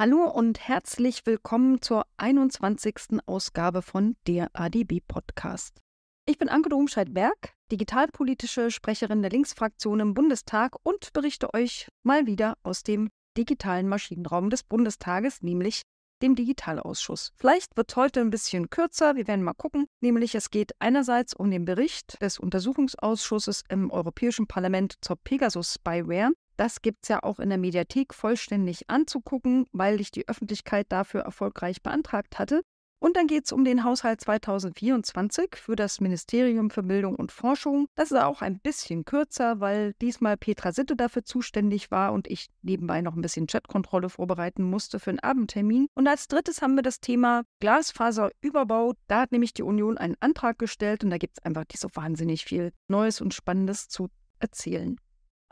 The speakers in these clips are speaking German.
Hallo und herzlich willkommen zur 21. Ausgabe von der ADB Podcast. Ich bin Anke Domscheit-Berg, digitalpolitische Sprecherin der Linksfraktion im Bundestag und berichte euch mal wieder aus dem digitalen Maschinenraum des Bundestages, nämlich dem Digitalausschuss. Vielleicht wird heute ein bisschen kürzer, wir werden mal gucken. Nämlich es geht einerseits um den Bericht des Untersuchungsausschusses im Europäischen Parlament zur Pegasus-Spyware das gibt es ja auch in der Mediathek vollständig anzugucken, weil ich die Öffentlichkeit dafür erfolgreich beantragt hatte. Und dann geht es um den Haushalt 2024 für das Ministerium für Bildung und Forschung. Das ist auch ein bisschen kürzer, weil diesmal Petra Sitte dafür zuständig war und ich nebenbei noch ein bisschen Chatkontrolle vorbereiten musste für einen Abendtermin. Und als drittes haben wir das Thema Glasfaserüberbau. Da hat nämlich die Union einen Antrag gestellt und da gibt es einfach nicht so wahnsinnig viel Neues und Spannendes zu erzählen.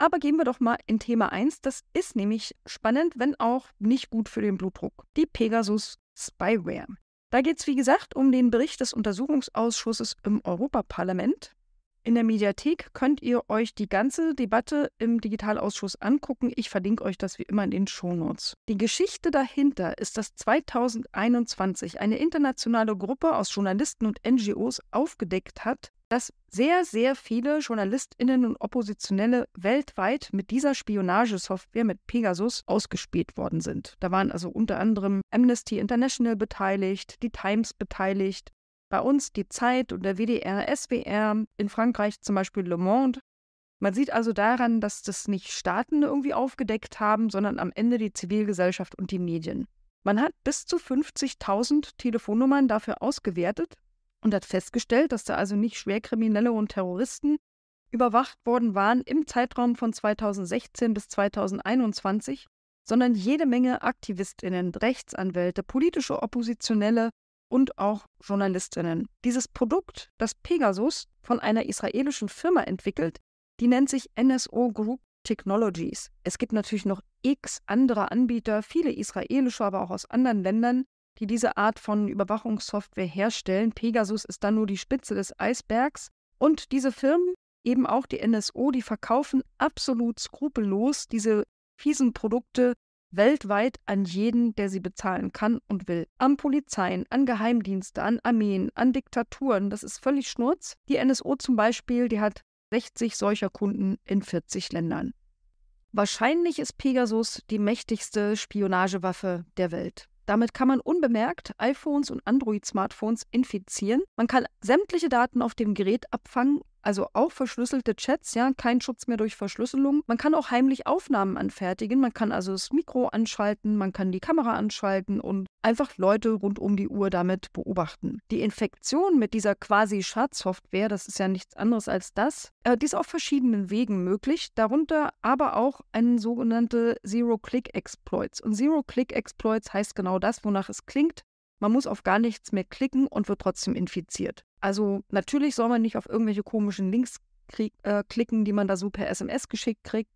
Aber gehen wir doch mal in Thema 1. Das ist nämlich spannend, wenn auch nicht gut für den Blutdruck. Die Pegasus Spyware. Da geht es, wie gesagt, um den Bericht des Untersuchungsausschusses im Europaparlament. In der Mediathek könnt ihr euch die ganze Debatte im Digitalausschuss angucken. Ich verlinke euch das wie immer in den Shownotes. Die Geschichte dahinter ist, dass 2021 eine internationale Gruppe aus Journalisten und NGOs aufgedeckt hat, dass sehr, sehr viele Journalistinnen und Oppositionelle weltweit mit dieser Spionagesoftware, mit Pegasus, ausgespielt worden sind. Da waren also unter anderem Amnesty International beteiligt, die Times beteiligt, bei uns die Zeit und der WDR, SWR, in Frankreich zum Beispiel Le Monde. Man sieht also daran, dass das nicht Staaten irgendwie aufgedeckt haben, sondern am Ende die Zivilgesellschaft und die Medien. Man hat bis zu 50.000 Telefonnummern dafür ausgewertet und hat festgestellt, dass da also nicht Schwerkriminelle und Terroristen überwacht worden waren im Zeitraum von 2016 bis 2021, sondern jede Menge Aktivistinnen, Rechtsanwälte, politische Oppositionelle und auch Journalistinnen. Dieses Produkt, das Pegasus von einer israelischen Firma entwickelt, die nennt sich NSO Group Technologies. Es gibt natürlich noch x andere Anbieter, viele israelische, aber auch aus anderen Ländern, die diese Art von Überwachungssoftware herstellen. Pegasus ist dann nur die Spitze des Eisbergs. Und diese Firmen, eben auch die NSO, die verkaufen absolut skrupellos diese fiesen Produkte weltweit an jeden, der sie bezahlen kann und will. An Polizeien, an Geheimdienste, an Armeen, an Diktaturen, das ist völlig Schnurz. Die NSO zum Beispiel, die hat 60 solcher Kunden in 40 Ländern. Wahrscheinlich ist Pegasus die mächtigste Spionagewaffe der Welt. Damit kann man unbemerkt iPhones und Android-Smartphones infizieren. Man kann sämtliche Daten auf dem Gerät abfangen also auch verschlüsselte Chats, ja, kein Schutz mehr durch Verschlüsselung. Man kann auch heimlich Aufnahmen anfertigen, man kann also das Mikro anschalten, man kann die Kamera anschalten und einfach Leute rund um die Uhr damit beobachten. Die Infektion mit dieser quasi Schadsoftware, das ist ja nichts anderes als das, äh, die ist auf verschiedenen Wegen möglich, darunter aber auch ein sogenannte Zero-Click-Exploits. Und Zero-Click-Exploits heißt genau das, wonach es klingt. Man muss auf gar nichts mehr klicken und wird trotzdem infiziert. Also natürlich soll man nicht auf irgendwelche komischen Links krieg, äh, klicken, die man da so per SMS geschickt kriegt.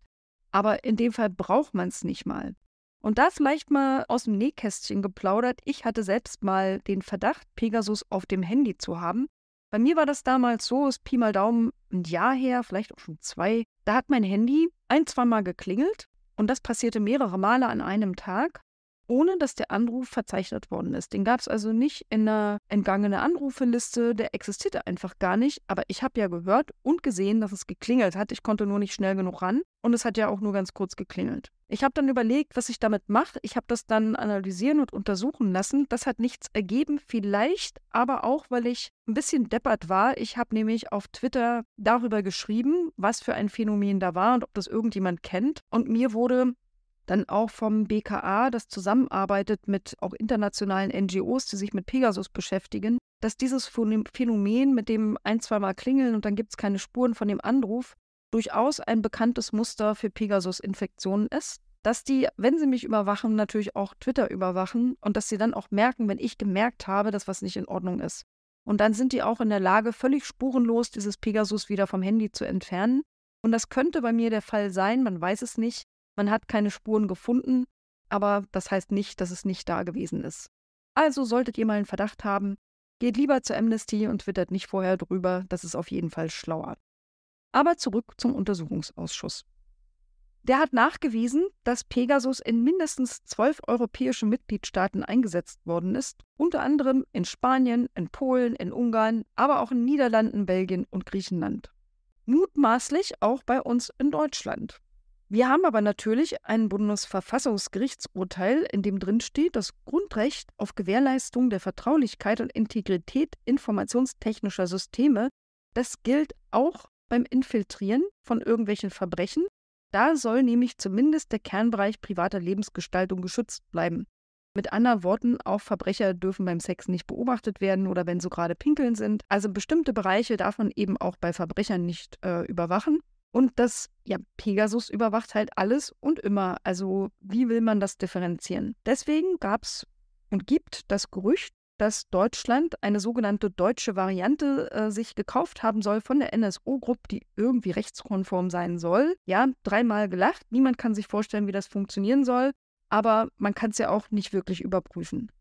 Aber in dem Fall braucht man es nicht mal. Und da vielleicht mal aus dem Nähkästchen geplaudert, ich hatte selbst mal den Verdacht, Pegasus auf dem Handy zu haben. Bei mir war das damals so, ist Pi mal Daumen ein Jahr her, vielleicht auch schon zwei. Da hat mein Handy ein, zweimal geklingelt und das passierte mehrere Male an einem Tag ohne dass der Anruf verzeichnet worden ist. Den gab es also nicht in einer entgangenen Anrufeliste, der existierte einfach gar nicht. Aber ich habe ja gehört und gesehen, dass es geklingelt hat. Ich konnte nur nicht schnell genug ran und es hat ja auch nur ganz kurz geklingelt. Ich habe dann überlegt, was ich damit mache. Ich habe das dann analysieren und untersuchen lassen. Das hat nichts ergeben, vielleicht aber auch, weil ich ein bisschen deppert war. Ich habe nämlich auf Twitter darüber geschrieben, was für ein Phänomen da war und ob das irgendjemand kennt. Und mir wurde dann auch vom BKA, das zusammenarbeitet mit auch internationalen NGOs, die sich mit Pegasus beschäftigen, dass dieses Phänomen mit dem ein, zweimal klingeln und dann gibt es keine Spuren von dem Anruf, durchaus ein bekanntes Muster für Pegasus-Infektionen ist. Dass die, wenn sie mich überwachen, natürlich auch Twitter überwachen und dass sie dann auch merken, wenn ich gemerkt habe, dass was nicht in Ordnung ist. Und dann sind die auch in der Lage, völlig spurenlos dieses Pegasus wieder vom Handy zu entfernen. Und das könnte bei mir der Fall sein, man weiß es nicht, man hat keine Spuren gefunden, aber das heißt nicht, dass es nicht da gewesen ist. Also solltet ihr mal einen Verdacht haben, geht lieber zur Amnesty und twittert nicht vorher drüber, das ist auf jeden Fall schlauer. Aber zurück zum Untersuchungsausschuss. Der hat nachgewiesen, dass Pegasus in mindestens zwölf europäischen Mitgliedstaaten eingesetzt worden ist, unter anderem in Spanien, in Polen, in Ungarn, aber auch in Niederlanden, Belgien und Griechenland. Mutmaßlich auch bei uns in Deutschland. Wir haben aber natürlich ein Bundesverfassungsgerichtsurteil, in dem drin steht, das Grundrecht auf Gewährleistung der Vertraulichkeit und Integrität informationstechnischer Systeme, das gilt auch beim Infiltrieren von irgendwelchen Verbrechen. Da soll nämlich zumindest der Kernbereich privater Lebensgestaltung geschützt bleiben. Mit anderen Worten, auch Verbrecher dürfen beim Sex nicht beobachtet werden oder wenn so gerade pinkeln sind. Also bestimmte Bereiche darf man eben auch bei Verbrechern nicht äh, überwachen. Und das, ja, Pegasus überwacht halt alles und immer. Also wie will man das differenzieren? Deswegen gab es und gibt das Gerücht, dass Deutschland eine sogenannte deutsche Variante äh, sich gekauft haben soll von der NSO-Gruppe, die irgendwie rechtskonform sein soll. Ja, dreimal gelacht. Niemand kann sich vorstellen, wie das funktionieren soll, aber man kann es ja auch nicht wirklich überprüfen.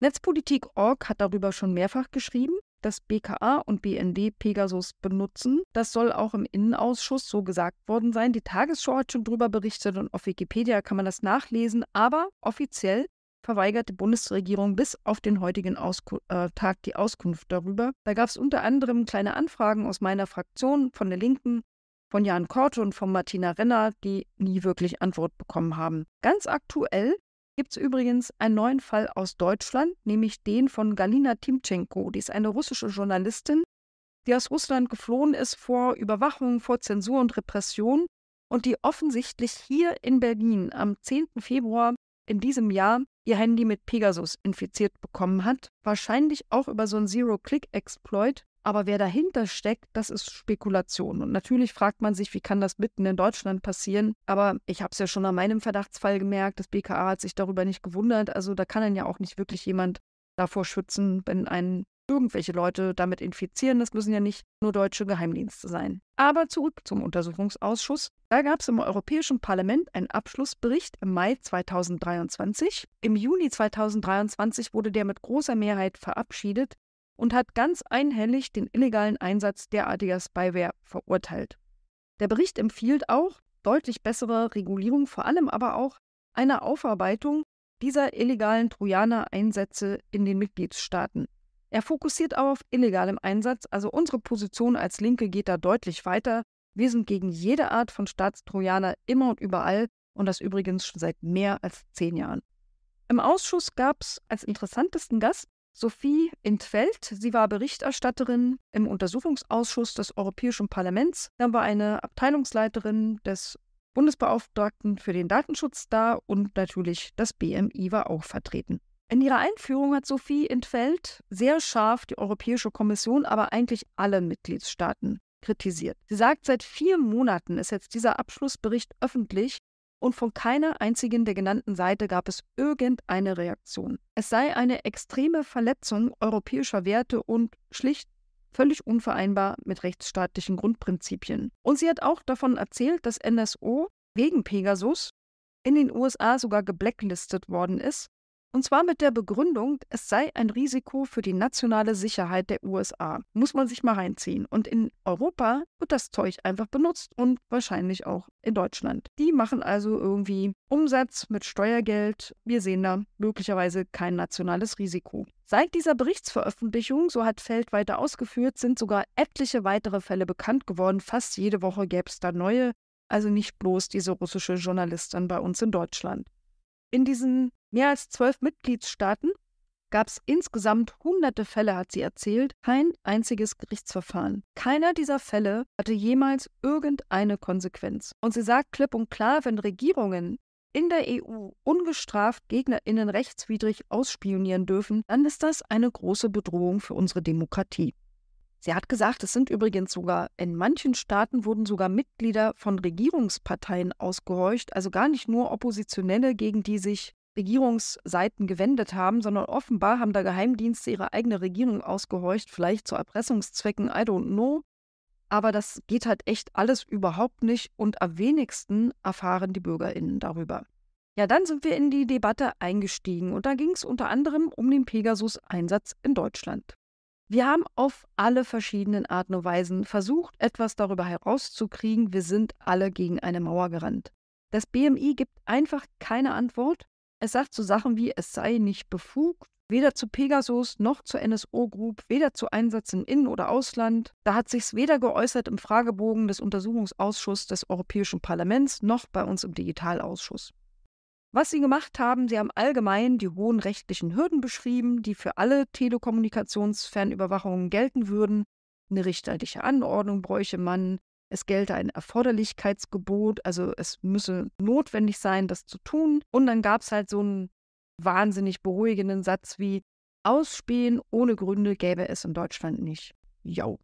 Netzpolitik.org hat darüber schon mehrfach geschrieben das BKA und BND Pegasus benutzen. Das soll auch im Innenausschuss so gesagt worden sein. Die Tagesschau hat schon darüber berichtet und auf Wikipedia kann man das nachlesen, aber offiziell verweigert die Bundesregierung bis auf den heutigen Ausku äh, Tag die Auskunft darüber. Da gab es unter anderem kleine Anfragen aus meiner Fraktion, von der Linken, von Jan Korte und von Martina Renner, die nie wirklich Antwort bekommen haben. Ganz aktuell gibt es übrigens einen neuen Fall aus Deutschland, nämlich den von Galina Timchenko. Die ist eine russische Journalistin, die aus Russland geflohen ist vor Überwachung, vor Zensur und Repression und die offensichtlich hier in Berlin am 10. Februar in diesem Jahr ihr Handy mit Pegasus infiziert bekommen hat, wahrscheinlich auch über so einen Zero-Click-Exploit, aber wer dahinter steckt, das ist Spekulation. Und natürlich fragt man sich, wie kann das mitten in Deutschland passieren? Aber ich habe es ja schon an meinem Verdachtsfall gemerkt, das BKA hat sich darüber nicht gewundert. Also da kann dann ja auch nicht wirklich jemand davor schützen, wenn einen irgendwelche Leute damit infizieren. Das müssen ja nicht nur deutsche Geheimdienste sein. Aber zurück zum Untersuchungsausschuss. Da gab es im Europäischen Parlament einen Abschlussbericht im Mai 2023. Im Juni 2023 wurde der mit großer Mehrheit verabschiedet und hat ganz einhellig den illegalen Einsatz derartiger Spyware verurteilt. Der Bericht empfiehlt auch deutlich bessere Regulierung, vor allem aber auch eine Aufarbeitung dieser illegalen Trojaner-Einsätze in den Mitgliedstaaten. Er fokussiert auch auf illegalem Einsatz, also unsere Position als Linke geht da deutlich weiter. Wir sind gegen jede Art von Staatstrojaner immer und überall und das übrigens schon seit mehr als zehn Jahren. Im Ausschuss gab es als interessantesten Gast Sophie Intfeld. Sie war Berichterstatterin im Untersuchungsausschuss des Europäischen Parlaments. Dann war eine Abteilungsleiterin des Bundesbeauftragten für den Datenschutz da und natürlich das BMI war auch vertreten. In ihrer Einführung hat Sophie Intfeld sehr scharf die Europäische Kommission, aber eigentlich alle Mitgliedstaaten kritisiert. Sie sagt, seit vier Monaten ist jetzt dieser Abschlussbericht öffentlich und von keiner einzigen der genannten Seite gab es irgendeine Reaktion. Es sei eine extreme Verletzung europäischer Werte und schlicht völlig unvereinbar mit rechtsstaatlichen Grundprinzipien. Und sie hat auch davon erzählt, dass NSO wegen Pegasus in den USA sogar geblacklistet worden ist und zwar mit der Begründung, es sei ein Risiko für die nationale Sicherheit der USA. Muss man sich mal reinziehen. Und in Europa wird das Zeug einfach benutzt und wahrscheinlich auch in Deutschland. Die machen also irgendwie Umsatz mit Steuergeld. Wir sehen da möglicherweise kein nationales Risiko. Seit dieser Berichtsveröffentlichung, so hat Feld weiter ausgeführt, sind sogar etliche weitere Fälle bekannt geworden. Fast jede Woche gäbe es da neue. Also nicht bloß diese russische Journalistin bei uns in Deutschland. In diesen mehr als zwölf Mitgliedstaaten gab es insgesamt hunderte Fälle, hat sie erzählt, kein einziges Gerichtsverfahren. Keiner dieser Fälle hatte jemals irgendeine Konsequenz. Und sie sagt klipp und klar, wenn Regierungen in der EU ungestraft Gegnerinnen rechtswidrig ausspionieren dürfen, dann ist das eine große Bedrohung für unsere Demokratie. Sie hat gesagt, es sind übrigens sogar, in manchen Staaten wurden sogar Mitglieder von Regierungsparteien ausgehorcht, also gar nicht nur Oppositionelle, gegen die sich Regierungsseiten gewendet haben, sondern offenbar haben da Geheimdienste ihre eigene Regierung ausgehorcht, vielleicht zu Erpressungszwecken, I don't know. Aber das geht halt echt alles überhaupt nicht und am wenigsten erfahren die BürgerInnen darüber. Ja, dann sind wir in die Debatte eingestiegen und da ging es unter anderem um den Pegasus-Einsatz in Deutschland. Wir haben auf alle verschiedenen Arten und Weisen versucht, etwas darüber herauszukriegen. Wir sind alle gegen eine Mauer gerannt. Das BMI gibt einfach keine Antwort es sagt so Sachen wie, es sei nicht befugt, weder zu Pegasus noch zur NSO Group, weder zu Einsatz in Innen- oder Ausland. Da hat sich's weder geäußert im Fragebogen des Untersuchungsausschusses des Europäischen Parlaments noch bei uns im Digitalausschuss. Was sie gemacht haben, sie haben allgemein die hohen rechtlichen Hürden beschrieben, die für alle Telekommunikationsfernüberwachungen gelten würden. Eine richterliche Anordnung bräuchte man, es gelte ein Erforderlichkeitsgebot, also es müsse notwendig sein, das zu tun. Und dann gab es halt so einen wahnsinnig beruhigenden Satz wie, Ausspähen ohne Gründe gäbe es in Deutschland nicht. Jo.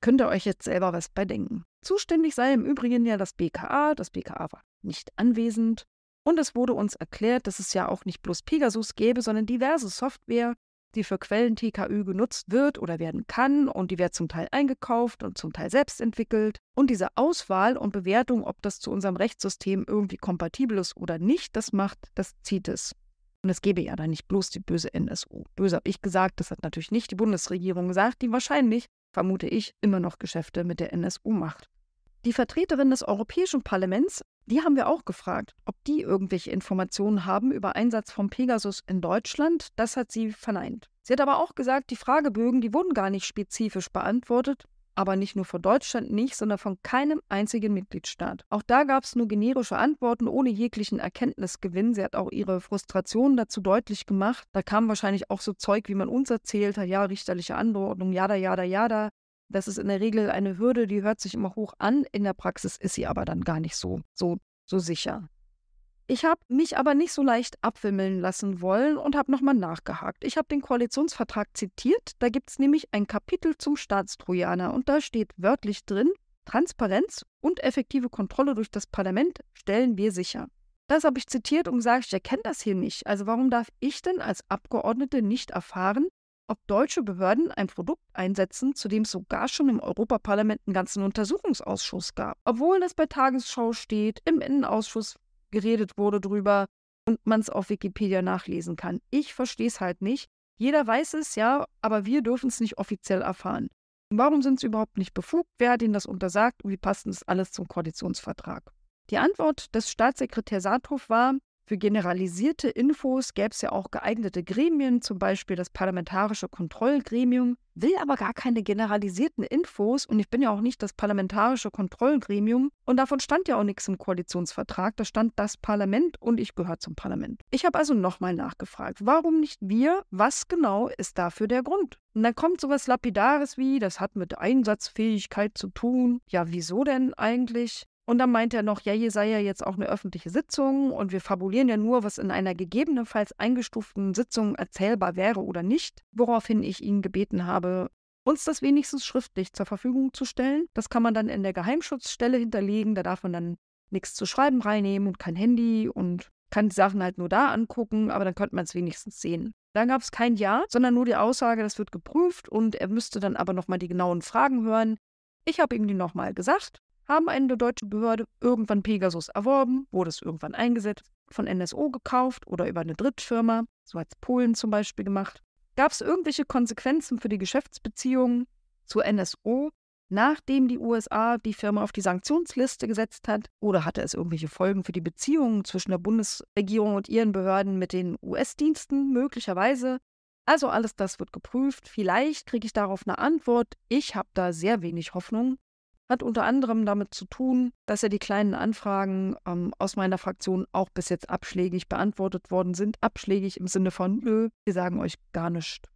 Könnt ihr euch jetzt selber was bedenken? Zuständig sei im Übrigen ja das BKA, das BKA war nicht anwesend. Und es wurde uns erklärt, dass es ja auch nicht bloß Pegasus gäbe, sondern diverse Software, die für Quellen TKÜ genutzt wird oder werden kann und die wird zum Teil eingekauft und zum Teil selbst entwickelt. Und diese Auswahl und Bewertung, ob das zu unserem Rechtssystem irgendwie kompatibel ist oder nicht, das macht das CITES. Und es gäbe ja dann nicht bloß die böse NSU. Böse habe ich gesagt, das hat natürlich nicht die Bundesregierung gesagt, die wahrscheinlich, vermute ich, immer noch Geschäfte mit der NSU macht. Die Vertreterin des Europäischen Parlaments die haben wir auch gefragt, ob die irgendwelche Informationen haben über Einsatz von Pegasus in Deutschland. Das hat sie verneint. Sie hat aber auch gesagt, die Fragebögen, die wurden gar nicht spezifisch beantwortet, aber nicht nur von Deutschland nicht, sondern von keinem einzigen Mitgliedstaat. Auch da gab es nur generische Antworten ohne jeglichen Erkenntnisgewinn. Sie hat auch ihre Frustration dazu deutlich gemacht. Da kam wahrscheinlich auch so Zeug, wie man uns erzählt hat, ja, richterliche Anordnung, ja, ja, da, da, ja, da. Das ist in der Regel eine Hürde, die hört sich immer hoch an. In der Praxis ist sie aber dann gar nicht so, so, so sicher. Ich habe mich aber nicht so leicht abwimmeln lassen wollen und habe nochmal nachgehakt. Ich habe den Koalitionsvertrag zitiert. Da gibt es nämlich ein Kapitel zum Staatstrojaner und da steht wörtlich drin, Transparenz und effektive Kontrolle durch das Parlament stellen wir sicher. Das habe ich zitiert und gesagt, ich erkenne das hier nicht. Also warum darf ich denn als Abgeordnete nicht erfahren, ob deutsche Behörden ein Produkt einsetzen, zu dem es sogar schon im Europaparlament einen ganzen Untersuchungsausschuss gab. Obwohl das bei Tagesschau steht, im Innenausschuss geredet wurde drüber und man es auf Wikipedia nachlesen kann. Ich verstehe es halt nicht. Jeder weiß es, ja, aber wir dürfen es nicht offiziell erfahren. Warum sind sie überhaupt nicht befugt? Wer hat ihnen das untersagt? Und wie passt das alles zum Koalitionsvertrag? Die Antwort des Staatssekretärs Saathoff war, für generalisierte Infos gäbe es ja auch geeignete Gremien, zum Beispiel das Parlamentarische Kontrollgremium, will aber gar keine generalisierten Infos und ich bin ja auch nicht das Parlamentarische Kontrollgremium und davon stand ja auch nichts im Koalitionsvertrag, da stand das Parlament und ich gehöre zum Parlament. Ich habe also nochmal nachgefragt, warum nicht wir, was genau ist dafür der Grund? Und dann kommt sowas Lapidares wie, das hat mit Einsatzfähigkeit zu tun. Ja, wieso denn eigentlich? Und dann meint er noch, ja, hier sei ja jetzt auch eine öffentliche Sitzung und wir fabulieren ja nur, was in einer gegebenenfalls eingestuften Sitzung erzählbar wäre oder nicht, woraufhin ich ihn gebeten habe, uns das wenigstens schriftlich zur Verfügung zu stellen. Das kann man dann in der Geheimschutzstelle hinterlegen, da darf man dann nichts zu schreiben reinnehmen und kein Handy und kann die Sachen halt nur da angucken, aber dann könnte man es wenigstens sehen. Dann gab es kein Ja, sondern nur die Aussage, das wird geprüft und er müsste dann aber nochmal die genauen Fragen hören. Ich habe ihm die nochmal gesagt haben eine deutsche Behörde irgendwann Pegasus erworben, wurde es irgendwann eingesetzt, von NSO gekauft oder über eine Drittfirma, so hat es Polen zum Beispiel gemacht. Gab es irgendwelche Konsequenzen für die Geschäftsbeziehungen zur NSO, nachdem die USA die Firma auf die Sanktionsliste gesetzt hat? Oder hatte es irgendwelche Folgen für die Beziehungen zwischen der Bundesregierung und ihren Behörden mit den US-Diensten möglicherweise? Also alles das wird geprüft. Vielleicht kriege ich darauf eine Antwort. Ich habe da sehr wenig Hoffnung. Hat unter anderem damit zu tun, dass ja die kleinen Anfragen ähm, aus meiner Fraktion auch bis jetzt abschlägig beantwortet worden sind. Abschlägig im Sinne von, nö, wir sagen euch gar nichts.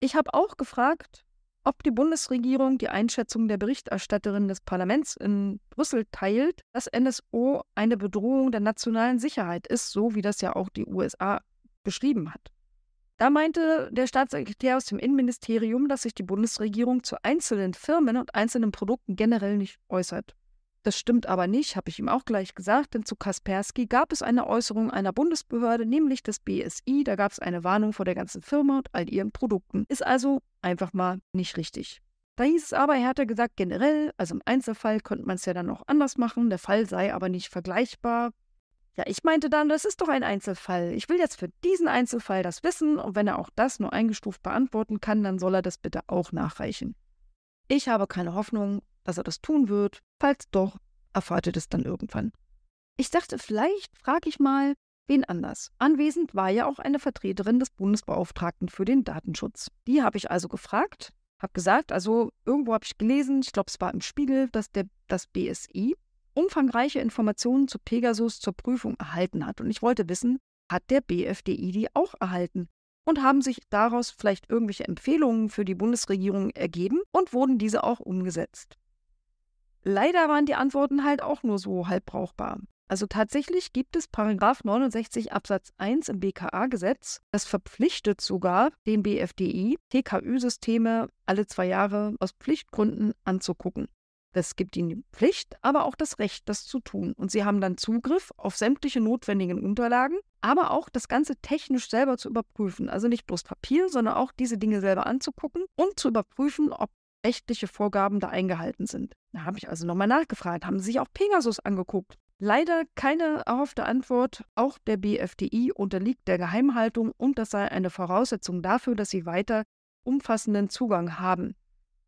Ich habe auch gefragt, ob die Bundesregierung die Einschätzung der Berichterstatterin des Parlaments in Brüssel teilt, dass NSO eine Bedrohung der nationalen Sicherheit ist, so wie das ja auch die USA beschrieben hat. Da meinte der Staatssekretär aus dem Innenministerium, dass sich die Bundesregierung zu einzelnen Firmen und einzelnen Produkten generell nicht äußert. Das stimmt aber nicht, habe ich ihm auch gleich gesagt, denn zu Kaspersky gab es eine Äußerung einer Bundesbehörde, nämlich des BSI, da gab es eine Warnung vor der ganzen Firma und all ihren Produkten. Ist also einfach mal nicht richtig. Da hieß es aber, er hatte gesagt, generell, also im Einzelfall könnte man es ja dann auch anders machen, der Fall sei aber nicht vergleichbar, ja, ich meinte dann, das ist doch ein Einzelfall. Ich will jetzt für diesen Einzelfall das wissen und wenn er auch das nur eingestuft beantworten kann, dann soll er das bitte auch nachreichen. Ich habe keine Hoffnung, dass er das tun wird. Falls doch, erfahrt ihr das dann irgendwann. Ich dachte, vielleicht frage ich mal, wen anders. Anwesend war ja auch eine Vertreterin des Bundesbeauftragten für den Datenschutz. Die habe ich also gefragt, habe gesagt, also irgendwo habe ich gelesen, ich glaube, es war im Spiegel, dass der, das BSI, umfangreiche Informationen zu Pegasus zur Prüfung erhalten hat. Und ich wollte wissen, hat der BFDI die auch erhalten? Und haben sich daraus vielleicht irgendwelche Empfehlungen für die Bundesregierung ergeben und wurden diese auch umgesetzt? Leider waren die Antworten halt auch nur so halb brauchbar. Also tatsächlich gibt es Paragraf 69 Absatz 1 im BKA-Gesetz, das verpflichtet sogar den BFDI, TKÜ-Systeme alle zwei Jahre aus Pflichtgründen anzugucken. Das gibt ihnen die Pflicht, aber auch das Recht, das zu tun. Und sie haben dann Zugriff auf sämtliche notwendigen Unterlagen, aber auch das Ganze technisch selber zu überprüfen. Also nicht bloß Papier, sondern auch diese Dinge selber anzugucken und zu überprüfen, ob rechtliche Vorgaben da eingehalten sind. Da habe ich also nochmal nachgefragt, haben Sie sich auch Pegasus angeguckt? Leider keine erhoffte Antwort. Auch der BFDI unterliegt der Geheimhaltung und das sei eine Voraussetzung dafür, dass sie weiter umfassenden Zugang haben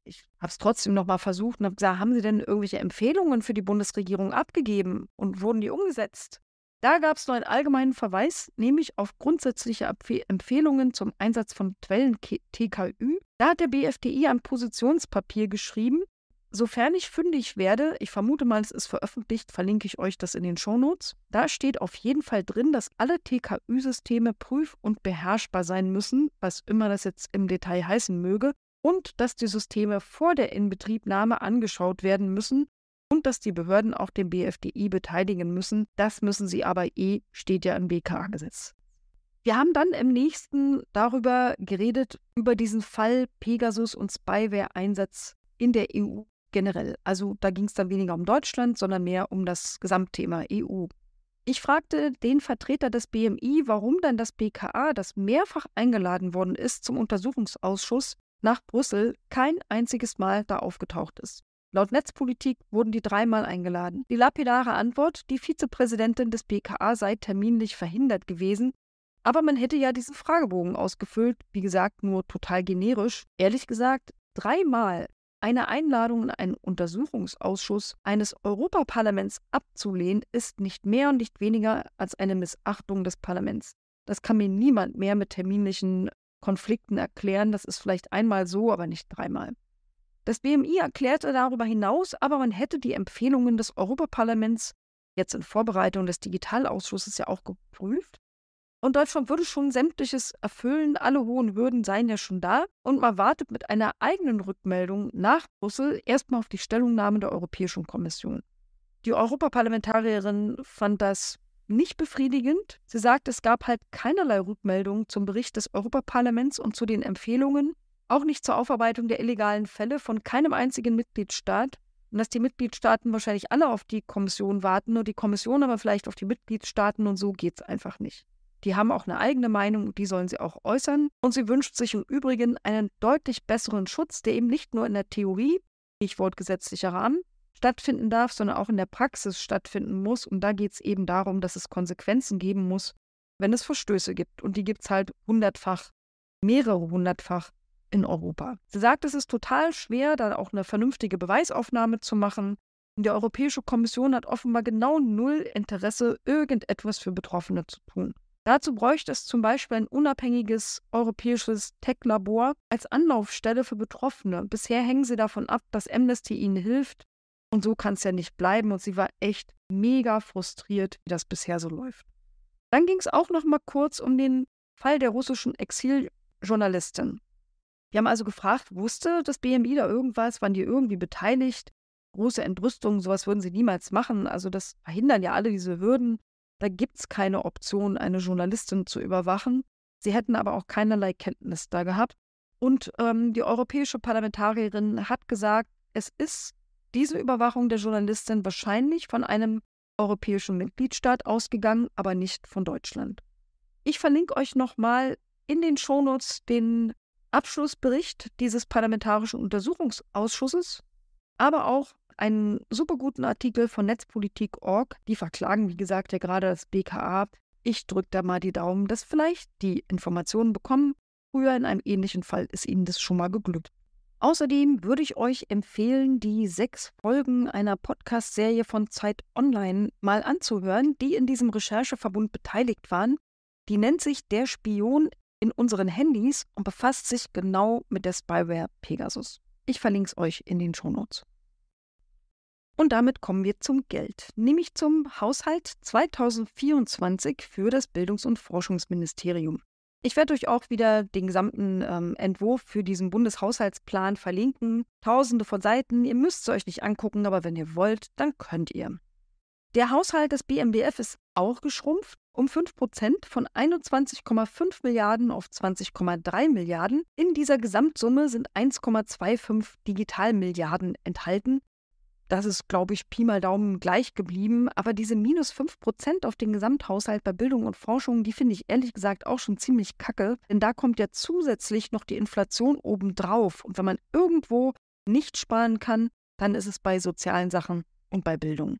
ich habe es trotzdem nochmal versucht und habe gesagt, haben Sie denn irgendwelche Empfehlungen für die Bundesregierung abgegeben und wurden die umgesetzt? Da gab es nur einen allgemeinen Verweis, nämlich auf grundsätzliche Empfehlungen zum Einsatz von Quellen TKÜ. Da hat der BFDI ein Positionspapier geschrieben. Sofern ich fündig werde, ich vermute mal, es ist veröffentlicht, verlinke ich euch das in den Shownotes. Da steht auf jeden Fall drin, dass alle TKÜ-Systeme prüf- und beherrschbar sein müssen, was immer das jetzt im Detail heißen möge und dass die Systeme vor der Inbetriebnahme angeschaut werden müssen und dass die Behörden auch den BFDI beteiligen müssen. Das müssen sie aber eh, steht ja im BKA-Gesetz. Wir haben dann im nächsten darüber geredet, über diesen Fall Pegasus und Spyware-Einsatz in der EU generell. Also da ging es dann weniger um Deutschland, sondern mehr um das Gesamtthema EU. Ich fragte den Vertreter des BMI, warum denn das BKA, das mehrfach eingeladen worden ist zum Untersuchungsausschuss, nach Brüssel kein einziges Mal da aufgetaucht ist. Laut Netzpolitik wurden die dreimal eingeladen. Die lapidare Antwort, die Vizepräsidentin des BKA sei terminlich verhindert gewesen, aber man hätte ja diesen Fragebogen ausgefüllt, wie gesagt, nur total generisch. Ehrlich gesagt, dreimal eine Einladung in einen Untersuchungsausschuss eines Europaparlaments abzulehnen, ist nicht mehr und nicht weniger als eine Missachtung des Parlaments. Das kann mir niemand mehr mit terminlichen Konflikten erklären. Das ist vielleicht einmal so, aber nicht dreimal. Das BMI erklärte darüber hinaus, aber man hätte die Empfehlungen des Europaparlaments jetzt in Vorbereitung des Digitalausschusses ja auch geprüft. Und Deutschland würde schon sämtliches erfüllen, alle hohen Hürden seien ja schon da. Und man wartet mit einer eigenen Rückmeldung nach Brüssel erstmal auf die Stellungnahme der Europäischen Kommission. Die Europaparlamentarierin fand das nicht befriedigend. Sie sagt, es gab halt keinerlei Rückmeldungen zum Bericht des Europaparlaments und zu den Empfehlungen, auch nicht zur Aufarbeitung der illegalen Fälle von keinem einzigen Mitgliedstaat. Und dass die Mitgliedstaaten wahrscheinlich alle auf die Kommission warten, nur die Kommission aber vielleicht auf die Mitgliedstaaten und so geht es einfach nicht. Die haben auch eine eigene Meinung und die sollen sie auch äußern. Und sie wünscht sich im Übrigen einen deutlich besseren Schutz, der eben nicht nur in der Theorie, ich wort gesetzlicher Rahmen, stattfinden darf, sondern auch in der Praxis stattfinden muss. Und da geht es eben darum, dass es Konsequenzen geben muss, wenn es Verstöße gibt. Und die gibt es halt hundertfach, mehrere hundertfach in Europa. Sie sagt, es ist total schwer, da auch eine vernünftige Beweisaufnahme zu machen. Und die Europäische Kommission hat offenbar genau null Interesse, irgendetwas für Betroffene zu tun. Dazu bräuchte es zum Beispiel ein unabhängiges europäisches Tech-Labor als Anlaufstelle für Betroffene. Bisher hängen sie davon ab, dass Amnesty ihnen hilft. Und so kann es ja nicht bleiben. Und sie war echt mega frustriert, wie das bisher so läuft. Dann ging es auch noch mal kurz um den Fall der russischen Exiljournalistin. Wir haben also gefragt, wusste das BMI da irgendwas? Waren die irgendwie beteiligt? Große Entrüstung, sowas würden sie niemals machen. Also das verhindern ja alle diese Hürden. Da gibt es keine Option, eine Journalistin zu überwachen. Sie hätten aber auch keinerlei Kenntnis da gehabt. Und ähm, die europäische Parlamentarierin hat gesagt, es ist diese Überwachung der Journalistin wahrscheinlich von einem europäischen Mitgliedstaat ausgegangen, aber nicht von Deutschland. Ich verlinke euch nochmal in den Shownotes den Abschlussbericht dieses Parlamentarischen Untersuchungsausschusses, aber auch einen super guten Artikel von Netzpolitik.org. Die verklagen, wie gesagt, ja gerade das BKA. Ich drücke da mal die Daumen, dass vielleicht die Informationen bekommen. Früher in einem ähnlichen Fall ist ihnen das schon mal geglückt. Außerdem würde ich euch empfehlen, die sechs Folgen einer Podcast-Serie von Zeit Online mal anzuhören, die in diesem Rechercheverbund beteiligt waren. Die nennt sich Der Spion in unseren Handys und befasst sich genau mit der Spyware Pegasus. Ich verlinke es euch in den Shownotes. Und damit kommen wir zum Geld, nämlich zum Haushalt 2024 für das Bildungs- und Forschungsministerium. Ich werde euch auch wieder den gesamten ähm, Entwurf für diesen Bundeshaushaltsplan verlinken. Tausende von Seiten. Ihr müsst es euch nicht angucken, aber wenn ihr wollt, dann könnt ihr. Der Haushalt des BMBF ist auch geschrumpft um 5% von 21,5 Milliarden auf 20,3 Milliarden. In dieser Gesamtsumme sind 1,25 Digitalmilliarden enthalten. Das ist, glaube ich, Pi mal Daumen gleich geblieben. Aber diese minus 5 Prozent auf den Gesamthaushalt bei Bildung und Forschung, die finde ich ehrlich gesagt auch schon ziemlich kacke. Denn da kommt ja zusätzlich noch die Inflation obendrauf. Und wenn man irgendwo nicht sparen kann, dann ist es bei sozialen Sachen und bei Bildung.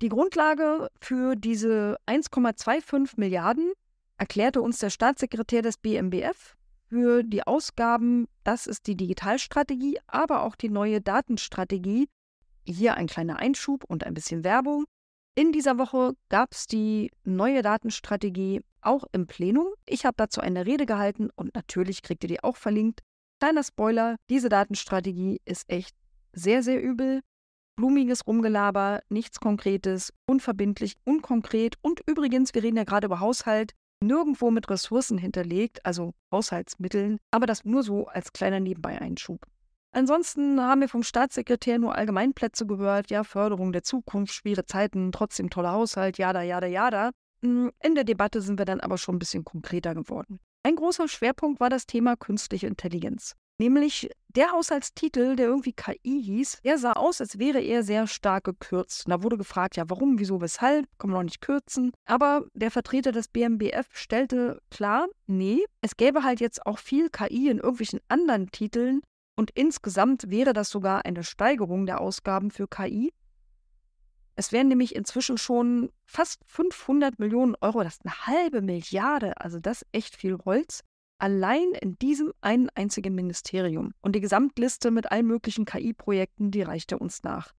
Die Grundlage für diese 1,25 Milliarden erklärte uns der Staatssekretär des BMBF, für die Ausgaben, das ist die Digitalstrategie, aber auch die neue Datenstrategie, hier ein kleiner Einschub und ein bisschen Werbung. In dieser Woche gab es die neue Datenstrategie auch im Plenum. Ich habe dazu eine Rede gehalten und natürlich kriegt ihr die auch verlinkt. Kleiner Spoiler, diese Datenstrategie ist echt sehr, sehr übel. Blumiges Rumgelaber, nichts Konkretes, unverbindlich, unkonkret und übrigens, wir reden ja gerade über Haushalt, nirgendwo mit Ressourcen hinterlegt, also Haushaltsmitteln, aber das nur so als kleiner Nebenbei-Einschub. Ansonsten haben wir vom Staatssekretär nur Allgemeinplätze gehört, ja, Förderung der Zukunft, schwere Zeiten, trotzdem toller Haushalt, jada, jada, jada. Mm, in der Debatte sind wir dann aber schon ein bisschen konkreter geworden. Ein großer Schwerpunkt war das Thema künstliche Intelligenz. Nämlich der Haushaltstitel, der irgendwie KI hieß, der sah aus, als wäre er sehr stark gekürzt. Und da wurde gefragt, ja, warum, wieso, weshalb, kann man noch nicht kürzen. Aber der Vertreter des BMBF stellte klar, nee, es gäbe halt jetzt auch viel KI in irgendwelchen anderen Titeln, und insgesamt wäre das sogar eine Steigerung der Ausgaben für KI. Es wären nämlich inzwischen schon fast 500 Millionen Euro, das ist eine halbe Milliarde, also das ist echt viel Holz, allein in diesem einen einzigen Ministerium. Und die Gesamtliste mit allen möglichen KI-Projekten, die reichte uns nach.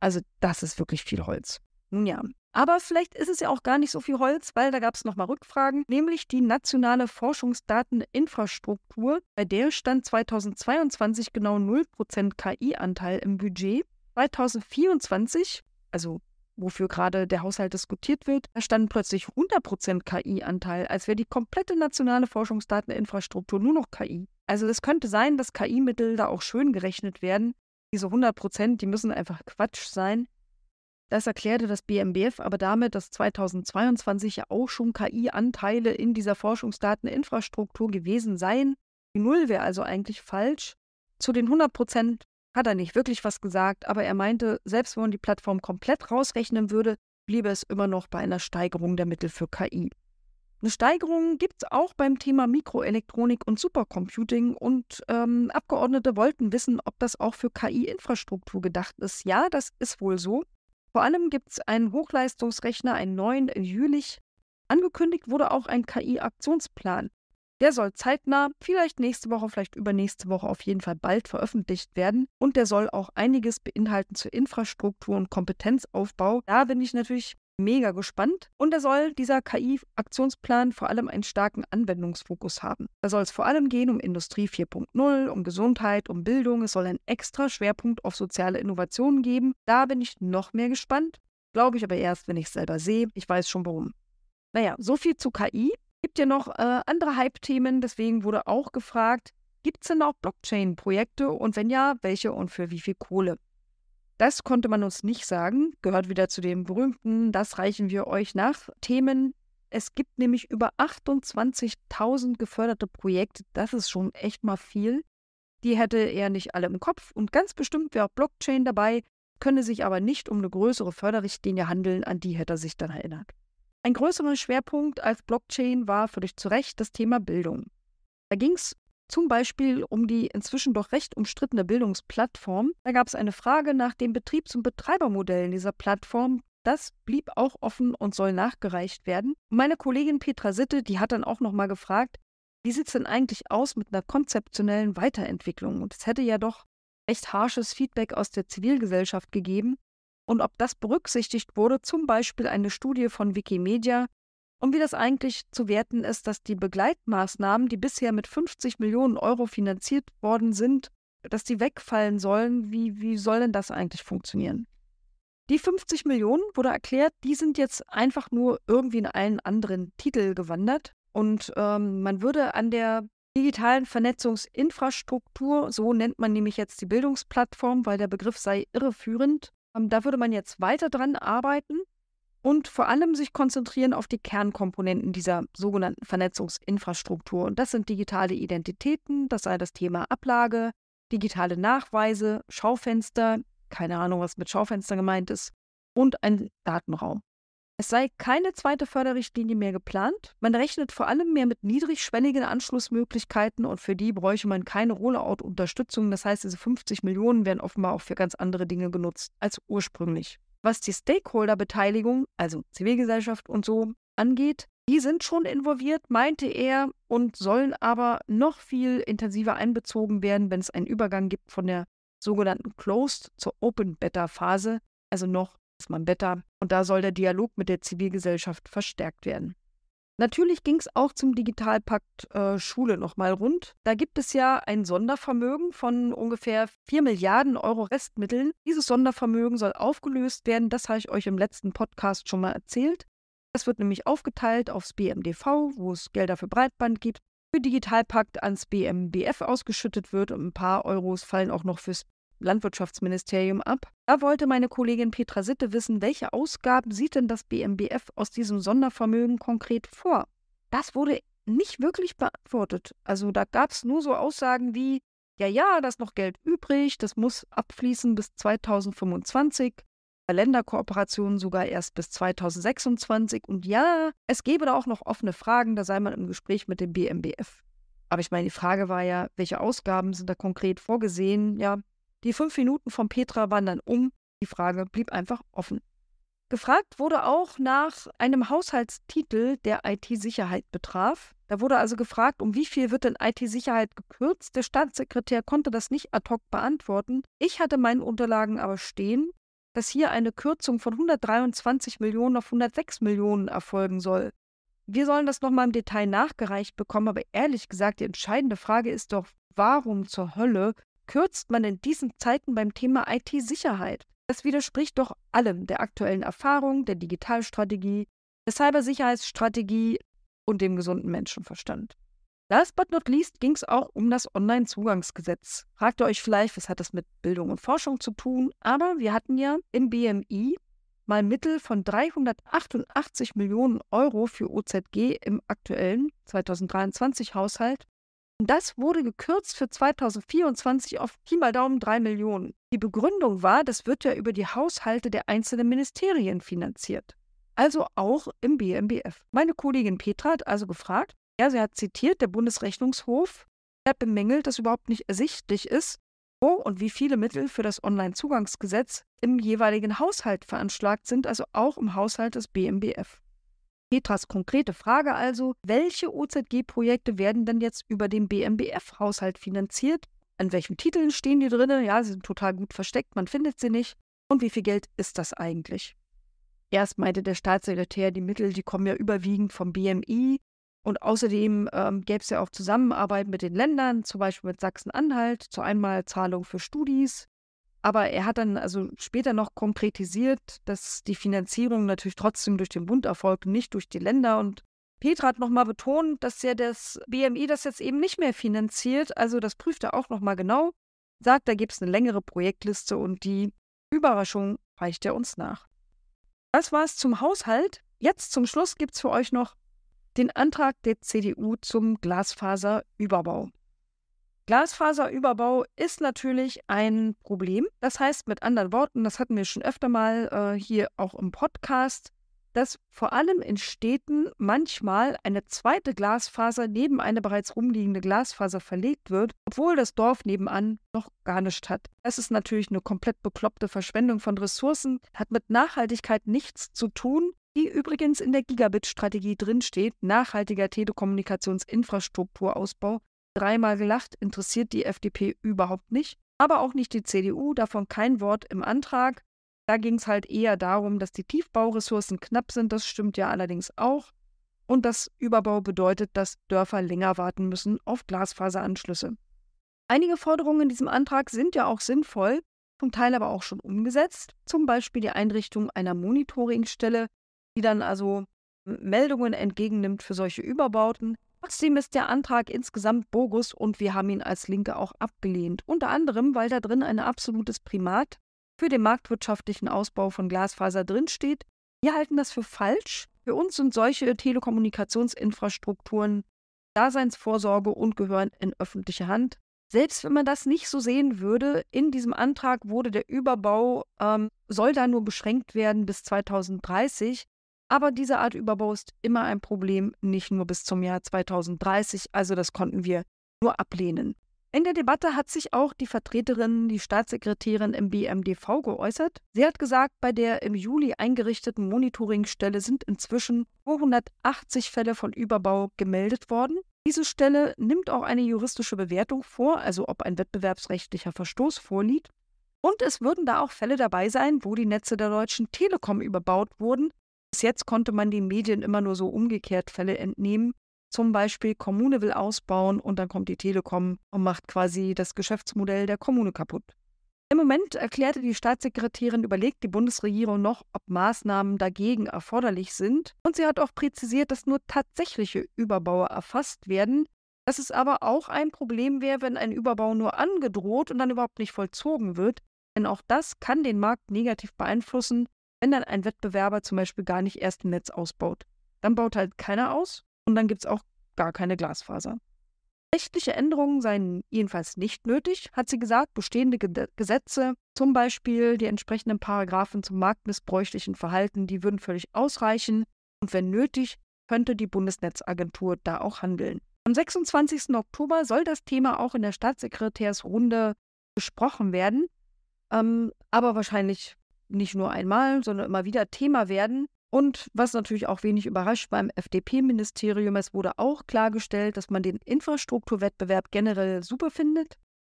Also das ist wirklich viel Holz. Nun ja. Aber vielleicht ist es ja auch gar nicht so viel Holz, weil da gab es nochmal Rückfragen, nämlich die nationale Forschungsdateninfrastruktur. Bei der stand 2022 genau 0% KI-Anteil im Budget. 2024, also wofür gerade der Haushalt diskutiert wird, da stand plötzlich 100% KI-Anteil, als wäre die komplette nationale Forschungsdateninfrastruktur nur noch KI. Also es könnte sein, dass KI-Mittel da auch schön gerechnet werden. Diese 100%, die müssen einfach Quatsch sein. Das erklärte das BMBF aber damit, dass 2022 ja auch schon KI-Anteile in dieser Forschungsdateninfrastruktur gewesen seien. Die Null wäre also eigentlich falsch. Zu den 100 Prozent hat er nicht wirklich was gesagt, aber er meinte, selbst wenn man die Plattform komplett rausrechnen würde, bliebe es immer noch bei einer Steigerung der Mittel für KI. Eine Steigerung gibt es auch beim Thema Mikroelektronik und Supercomputing und ähm, Abgeordnete wollten wissen, ob das auch für KI-Infrastruktur gedacht ist. Ja, das ist wohl so. Vor allem gibt es einen Hochleistungsrechner, einen neuen in Jülich. Angekündigt wurde auch ein KI-Aktionsplan. Der soll zeitnah, vielleicht nächste Woche, vielleicht übernächste Woche auf jeden Fall bald veröffentlicht werden. Und der soll auch einiges beinhalten zur Infrastruktur und Kompetenzaufbau. Da bin ich natürlich mega gespannt. Und da soll dieser KI-Aktionsplan vor allem einen starken Anwendungsfokus haben. Da soll es vor allem gehen um Industrie 4.0, um Gesundheit, um Bildung. Es soll einen extra Schwerpunkt auf soziale Innovationen geben. Da bin ich noch mehr gespannt. Glaube ich aber erst, wenn ich es selber sehe. Ich weiß schon warum. Naja, so viel zu KI. Gibt ja noch äh, andere Hype-Themen, deswegen wurde auch gefragt, gibt es denn auch Blockchain-Projekte und wenn ja, welche und für wie viel Kohle? Das konnte man uns nicht sagen, gehört wieder zu dem berühmten, das reichen wir euch nach, Themen. Es gibt nämlich über 28.000 geförderte Projekte, das ist schon echt mal viel. Die hätte er nicht alle im Kopf und ganz bestimmt wäre auch Blockchain dabei, könne sich aber nicht um eine größere Förderrichtlinie handeln, an die hätte er sich dann erinnert. Ein größerer Schwerpunkt als Blockchain war völlig zu Recht das Thema Bildung. Da ging es zum Beispiel um die inzwischen doch recht umstrittene Bildungsplattform. Da gab es eine Frage nach den Betriebs- und Betreibermodellen dieser Plattform. Das blieb auch offen und soll nachgereicht werden. meine Kollegin Petra Sitte, die hat dann auch nochmal gefragt, wie sieht es denn eigentlich aus mit einer konzeptionellen Weiterentwicklung? Und es hätte ja doch echt harsches Feedback aus der Zivilgesellschaft gegeben. Und ob das berücksichtigt wurde, zum Beispiel eine Studie von Wikimedia, und wie das eigentlich zu werten ist, dass die Begleitmaßnahmen, die bisher mit 50 Millionen Euro finanziert worden sind, dass die wegfallen sollen. Wie, wie soll denn das eigentlich funktionieren? Die 50 Millionen wurde erklärt, die sind jetzt einfach nur irgendwie in einen anderen Titel gewandert. Und ähm, man würde an der digitalen Vernetzungsinfrastruktur, so nennt man nämlich jetzt die Bildungsplattform, weil der Begriff sei irreführend, ähm, da würde man jetzt weiter dran arbeiten und vor allem sich konzentrieren auf die Kernkomponenten dieser sogenannten Vernetzungsinfrastruktur. Und das sind digitale Identitäten, das sei das Thema Ablage, digitale Nachweise, Schaufenster, keine Ahnung, was mit Schaufenster gemeint ist, und ein Datenraum. Es sei keine zweite Förderrichtlinie mehr geplant. Man rechnet vor allem mehr mit niedrigschwelligen Anschlussmöglichkeiten und für die bräuche man keine Rollout-Unterstützung. Das heißt, diese 50 Millionen werden offenbar auch für ganz andere Dinge genutzt als ursprünglich. Was die Stakeholder-Beteiligung, also Zivilgesellschaft und so, angeht, die sind schon involviert, meinte er, und sollen aber noch viel intensiver einbezogen werden, wenn es einen Übergang gibt von der sogenannten Closed zur Open Beta Phase, also noch ist man Beta, und da soll der Dialog mit der Zivilgesellschaft verstärkt werden. Natürlich ging es auch zum Digitalpakt äh, Schule nochmal rund. Da gibt es ja ein Sondervermögen von ungefähr 4 Milliarden Euro Restmitteln. Dieses Sondervermögen soll aufgelöst werden. Das habe ich euch im letzten Podcast schon mal erzählt. Das wird nämlich aufgeteilt aufs BMDV, wo es Gelder für Breitband gibt, für Digitalpakt ans BMBF ausgeschüttet wird und ein paar Euros fallen auch noch fürs Landwirtschaftsministerium ab. Da wollte meine Kollegin Petra Sitte wissen, welche Ausgaben sieht denn das BMBF aus diesem Sondervermögen konkret vor? Das wurde nicht wirklich beantwortet. Also da gab es nur so Aussagen wie, ja, ja, da ist noch Geld übrig, das muss abfließen bis 2025, bei Länderkooperationen sogar erst bis 2026 und ja, es gäbe da auch noch offene Fragen, da sei man im Gespräch mit dem BMBF. Aber ich meine, die Frage war ja, welche Ausgaben sind da konkret vorgesehen? Ja, die fünf Minuten von Petra waren dann um. Die Frage blieb einfach offen. Gefragt wurde auch nach einem Haushaltstitel, der IT-Sicherheit betraf. Da wurde also gefragt, um wie viel wird denn IT-Sicherheit gekürzt? Der Staatssekretär konnte das nicht ad hoc beantworten. Ich hatte meinen Unterlagen aber stehen, dass hier eine Kürzung von 123 Millionen auf 106 Millionen erfolgen soll. Wir sollen das nochmal im Detail nachgereicht bekommen, aber ehrlich gesagt, die entscheidende Frage ist doch, warum zur Hölle kürzt man in diesen Zeiten beim Thema IT-Sicherheit? Das widerspricht doch allem der aktuellen Erfahrung, der Digitalstrategie, der Cybersicherheitsstrategie und dem gesunden Menschenverstand. Last but not least ging es auch um das Online-Zugangsgesetz. Fragt ihr euch vielleicht, was hat das mit Bildung und Forschung zu tun? Aber wir hatten ja im BMI mal Mittel von 388 Millionen Euro für OZG im aktuellen 2023 Haushalt und das wurde gekürzt für 2024 auf Pi mal Daumen 3 Millionen. Die Begründung war, das wird ja über die Haushalte der einzelnen Ministerien finanziert. Also auch im BMBF. Meine Kollegin Petra hat also gefragt, ja, sie hat zitiert, der Bundesrechnungshof hat bemängelt, dass überhaupt nicht ersichtlich ist, wo und wie viele Mittel für das Onlinezugangsgesetz im jeweiligen Haushalt veranschlagt sind, also auch im Haushalt des BMBF. Petras konkrete Frage also, welche OZG-Projekte werden denn jetzt über den BMBF-Haushalt finanziert? An welchen Titeln stehen die drin? Ja, sie sind total gut versteckt, man findet sie nicht. Und wie viel Geld ist das eigentlich? Erst meinte der Staatssekretär, die Mittel, die kommen ja überwiegend vom BMI. Und außerdem ähm, gäbe es ja auch Zusammenarbeit mit den Ländern, zum Beispiel mit Sachsen-Anhalt, zur Einmalzahlung für Studis, aber er hat dann also später noch konkretisiert, dass die Finanzierung natürlich trotzdem durch den Bund erfolgt, nicht durch die Länder. Und Petra hat nochmal betont, dass er das BMI das jetzt eben nicht mehr finanziert. Also das prüft er auch nochmal genau. Sagt, da gibt es eine längere Projektliste und die Überraschung reicht er uns nach. Das war es zum Haushalt. Jetzt zum Schluss gibt es für euch noch den Antrag der CDU zum Glasfaserüberbau. Glasfaserüberbau ist natürlich ein Problem. Das heißt mit anderen Worten, das hatten wir schon öfter mal äh, hier auch im Podcast, dass vor allem in Städten manchmal eine zweite Glasfaser neben eine bereits rumliegende Glasfaser verlegt wird, obwohl das Dorf nebenan noch gar nichts hat. Das ist natürlich eine komplett bekloppte Verschwendung von Ressourcen, hat mit Nachhaltigkeit nichts zu tun, die übrigens in der Gigabit-Strategie drinsteht, nachhaltiger Telekommunikationsinfrastrukturausbau dreimal gelacht, interessiert die FDP überhaupt nicht. Aber auch nicht die CDU, davon kein Wort im Antrag. Da ging es halt eher darum, dass die Tiefbauressourcen knapp sind, das stimmt ja allerdings auch. Und das Überbau bedeutet, dass Dörfer länger warten müssen auf Glasfaseranschlüsse. Einige Forderungen in diesem Antrag sind ja auch sinnvoll, zum Teil aber auch schon umgesetzt, zum Beispiel die Einrichtung einer Monitoringstelle, die dann also Meldungen entgegennimmt für solche Überbauten. Trotzdem ist der Antrag insgesamt bogus und wir haben ihn als Linke auch abgelehnt. Unter anderem, weil da drin ein absolutes Primat für den marktwirtschaftlichen Ausbau von Glasfaser drinsteht. Wir halten das für falsch. Für uns sind solche Telekommunikationsinfrastrukturen Daseinsvorsorge und gehören in öffentliche Hand. Selbst wenn man das nicht so sehen würde, in diesem Antrag wurde der Überbau, ähm, soll da nur beschränkt werden bis 2030. Aber diese Art Überbau ist immer ein Problem, nicht nur bis zum Jahr 2030, also das konnten wir nur ablehnen. In der Debatte hat sich auch die Vertreterin, die Staatssekretärin im BMDV geäußert. Sie hat gesagt, bei der im Juli eingerichteten Monitoringstelle sind inzwischen 280 Fälle von Überbau gemeldet worden. Diese Stelle nimmt auch eine juristische Bewertung vor, also ob ein wettbewerbsrechtlicher Verstoß vorliegt. Und es würden da auch Fälle dabei sein, wo die Netze der Deutschen Telekom überbaut wurden, bis jetzt konnte man den Medien immer nur so umgekehrt Fälle entnehmen. Zum Beispiel Kommune will ausbauen und dann kommt die Telekom und macht quasi das Geschäftsmodell der Kommune kaputt. Im Moment erklärte die Staatssekretärin, überlegt die Bundesregierung noch, ob Maßnahmen dagegen erforderlich sind. Und sie hat auch präzisiert, dass nur tatsächliche Überbauer erfasst werden, dass es aber auch ein Problem wäre, wenn ein Überbau nur angedroht und dann überhaupt nicht vollzogen wird, denn auch das kann den Markt negativ beeinflussen wenn dann ein Wettbewerber zum Beispiel gar nicht erst ein Netz ausbaut, dann baut halt keiner aus und dann gibt es auch gar keine Glasfaser. Rechtliche Änderungen seien jedenfalls nicht nötig, hat sie gesagt. Bestehende Gesetze, zum Beispiel die entsprechenden Paragraphen zum marktmissbräuchlichen Verhalten, die würden völlig ausreichen. Und wenn nötig, könnte die Bundesnetzagentur da auch handeln. Am 26. Oktober soll das Thema auch in der Staatssekretärsrunde besprochen werden, ähm, aber wahrscheinlich nicht nur einmal, sondern immer wieder Thema werden. Und was natürlich auch wenig überrascht beim FDP-Ministerium, es wurde auch klargestellt, dass man den Infrastrukturwettbewerb generell super findet.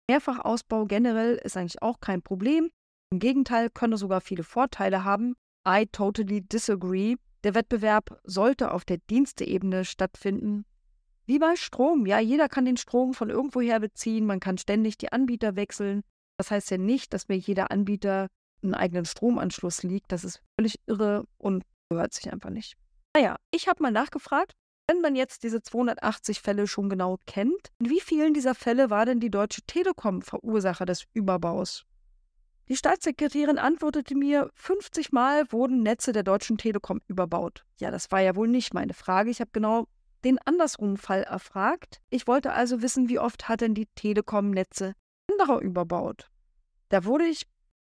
Mehrfachausbau generell ist eigentlich auch kein Problem. Im Gegenteil, könnte sogar viele Vorteile haben. I totally disagree. Der Wettbewerb sollte auf der Diensteebene stattfinden. Wie bei Strom. Ja, jeder kann den Strom von irgendwoher beziehen. Man kann ständig die Anbieter wechseln. Das heißt ja nicht, dass mir jeder Anbieter einen eigenen Stromanschluss liegt. Das ist völlig irre und gehört sich einfach nicht. Naja, ah ich habe mal nachgefragt, wenn man jetzt diese 280 Fälle schon genau kennt, in wie vielen dieser Fälle war denn die Deutsche Telekom Verursacher des Überbaus? Die Staatssekretärin antwortete mir, 50 Mal wurden Netze der Deutschen Telekom überbaut. Ja, das war ja wohl nicht meine Frage. Ich habe genau den andersrum Fall erfragt. Ich wollte also wissen, wie oft hat denn die Telekom Netze anderer überbaut? Da wurde ich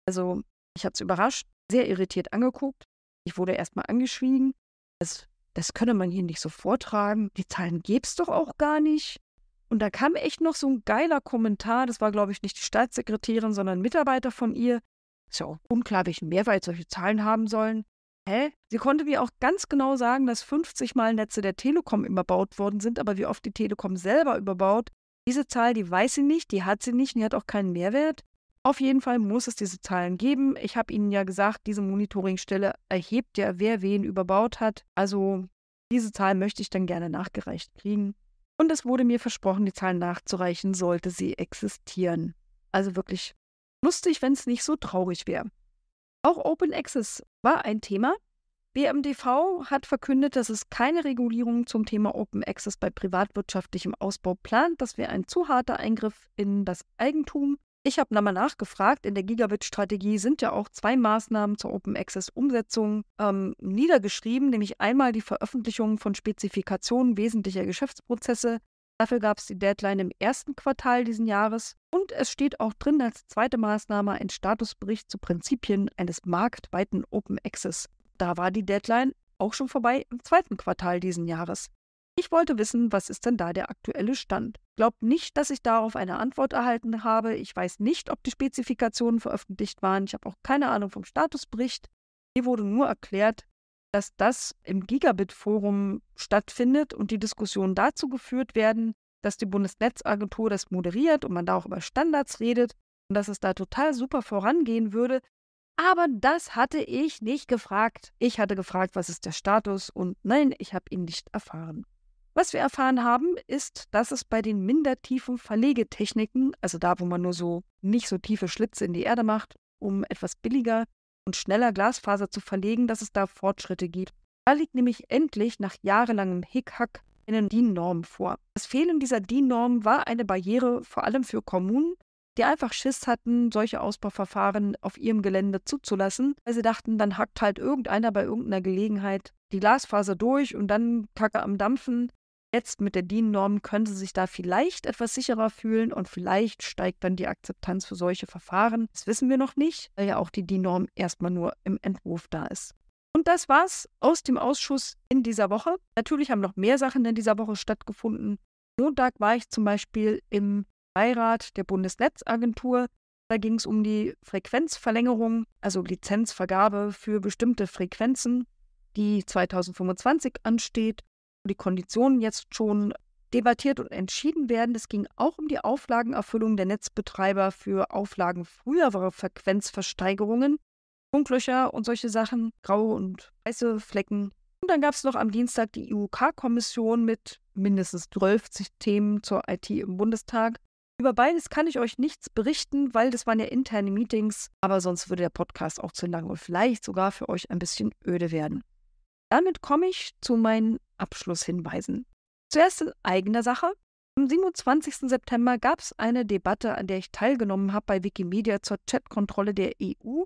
also ich hatte es überrascht, sehr irritiert angeguckt. Ich wurde erstmal angeschwiegen. Das, das könne man hier nicht so vortragen. Die Zahlen gäbe es doch auch gar nicht. Und da kam echt noch so ein geiler Kommentar. Das war, glaube ich, nicht die Staatssekretärin, sondern ein Mitarbeiter von ihr. Ist ja auch unklar, welchen Mehrwert solche Zahlen haben sollen. Hä? Sie konnte mir auch ganz genau sagen, dass 50 Mal Netze der Telekom überbaut worden sind, aber wie oft die Telekom selber überbaut, diese Zahl, die weiß sie nicht, die hat sie nicht und die hat auch keinen Mehrwert. Auf jeden Fall muss es diese Zahlen geben. Ich habe Ihnen ja gesagt, diese Monitoringstelle erhebt ja, wer wen überbaut hat. Also diese Zahlen möchte ich dann gerne nachgereicht kriegen. Und es wurde mir versprochen, die Zahlen nachzureichen, sollte sie existieren. Also wirklich lustig, wenn es nicht so traurig wäre. Auch Open Access war ein Thema. BMDV hat verkündet, dass es keine Regulierung zum Thema Open Access bei privatwirtschaftlichem Ausbau plant. Das wäre ein zu harter Eingriff in das Eigentum ich habe nochmal nachgefragt, in der Gigabit-Strategie sind ja auch zwei Maßnahmen zur Open Access-Umsetzung ähm, niedergeschrieben, nämlich einmal die Veröffentlichung von Spezifikationen wesentlicher Geschäftsprozesse. Dafür gab es die Deadline im ersten Quartal diesen Jahres. Und es steht auch drin als zweite Maßnahme ein Statusbericht zu Prinzipien eines marktweiten Open Access. Da war die Deadline auch schon vorbei im zweiten Quartal diesen Jahres. Ich wollte wissen, was ist denn da der aktuelle Stand? Glaubt nicht, dass ich darauf eine Antwort erhalten habe. Ich weiß nicht, ob die Spezifikationen veröffentlicht waren. Ich habe auch keine Ahnung vom Statusbericht. Hier wurde nur erklärt, dass das im Gigabit-Forum stattfindet und die Diskussionen dazu geführt werden, dass die Bundesnetzagentur das moderiert und man da auch über Standards redet und dass es da total super vorangehen würde. Aber das hatte ich nicht gefragt. Ich hatte gefragt, was ist der Status und nein, ich habe ihn nicht erfahren. Was wir erfahren haben, ist, dass es bei den minder tiefen Verlegetechniken, also da, wo man nur so nicht so tiefe Schlitze in die Erde macht, um etwas billiger und schneller Glasfaser zu verlegen, dass es da Fortschritte gibt. Da liegt nämlich endlich nach jahrelangem Hickhack eine DIN-Norm vor. Das Fehlen dieser DIN-Norm war eine Barriere vor allem für Kommunen, die einfach Schiss hatten, solche Ausbauverfahren auf ihrem Gelände zuzulassen, weil sie dachten, dann hackt halt irgendeiner bei irgendeiner Gelegenheit die Glasfaser durch und dann kacke am Dampfen. Jetzt mit der DIN-Norm können sie sich da vielleicht etwas sicherer fühlen und vielleicht steigt dann die Akzeptanz für solche Verfahren. Das wissen wir noch nicht, weil ja auch die DIN-Norm erstmal nur im Entwurf da ist. Und das war's aus dem Ausschuss in dieser Woche. Natürlich haben noch mehr Sachen in dieser Woche stattgefunden. Montag war ich zum Beispiel im Beirat der Bundesnetzagentur. Da ging es um die Frequenzverlängerung, also Lizenzvergabe für bestimmte Frequenzen, die 2025 ansteht die Konditionen jetzt schon debattiert und entschieden werden. Es ging auch um die Auflagenerfüllung der Netzbetreiber für Auflagen früherer Frequenzversteigerungen, Funklöcher und solche Sachen, graue und weiße Flecken. Und dann gab es noch am Dienstag die IUK-Kommission e mit mindestens 12 Themen zur IT im Bundestag. Über beides kann ich euch nichts berichten, weil das waren ja interne Meetings, aber sonst würde der Podcast auch zu lang und vielleicht sogar für euch ein bisschen öde werden. Damit komme ich zu meinen Abschluss hinweisen. Zuerst in eigener Sache. Am 27. September gab es eine Debatte, an der ich teilgenommen habe bei Wikimedia zur Chatkontrolle der EU,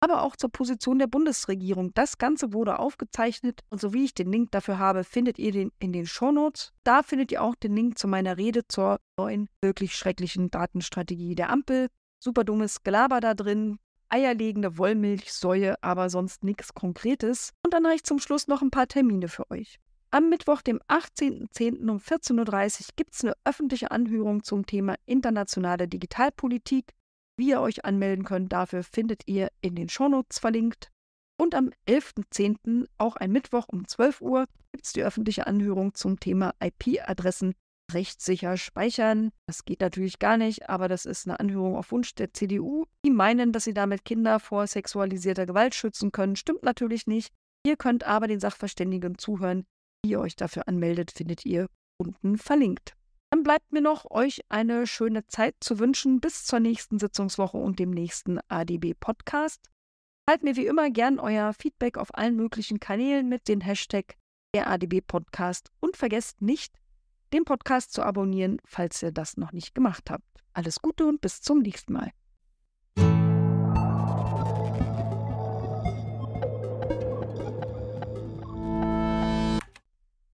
aber auch zur Position der Bundesregierung. Das Ganze wurde aufgezeichnet und so wie ich den Link dafür habe, findet ihr den in den Shownotes. Da findet ihr auch den Link zu meiner Rede zur neuen, wirklich schrecklichen Datenstrategie der Ampel. Super dummes Gelaber da drin, eierlegende Wollmilchsäue, aber sonst nichts Konkretes. Und dann habe ich zum Schluss noch ein paar Termine für euch. Am Mittwoch, dem 18.10. um 14.30 Uhr gibt es eine öffentliche Anhörung zum Thema internationale Digitalpolitik. Wie ihr euch anmelden könnt, dafür findet ihr in den Shownotes verlinkt. Und am 11.10., auch ein Mittwoch um 12 Uhr, gibt es die öffentliche Anhörung zum Thema IP-Adressen rechtssicher speichern. Das geht natürlich gar nicht, aber das ist eine Anhörung auf Wunsch der CDU. Die meinen, dass sie damit Kinder vor sexualisierter Gewalt schützen können. Stimmt natürlich nicht. Ihr könnt aber den Sachverständigen zuhören, wie ihr euch dafür anmeldet, findet ihr unten verlinkt. Dann bleibt mir noch, euch eine schöne Zeit zu wünschen bis zur nächsten Sitzungswoche und dem nächsten ADB-Podcast. Teilt mir wie immer gern euer Feedback auf allen möglichen Kanälen mit dem Hashtag der ADB-Podcast und vergesst nicht, den Podcast zu abonnieren, falls ihr das noch nicht gemacht habt. Alles Gute und bis zum nächsten Mal.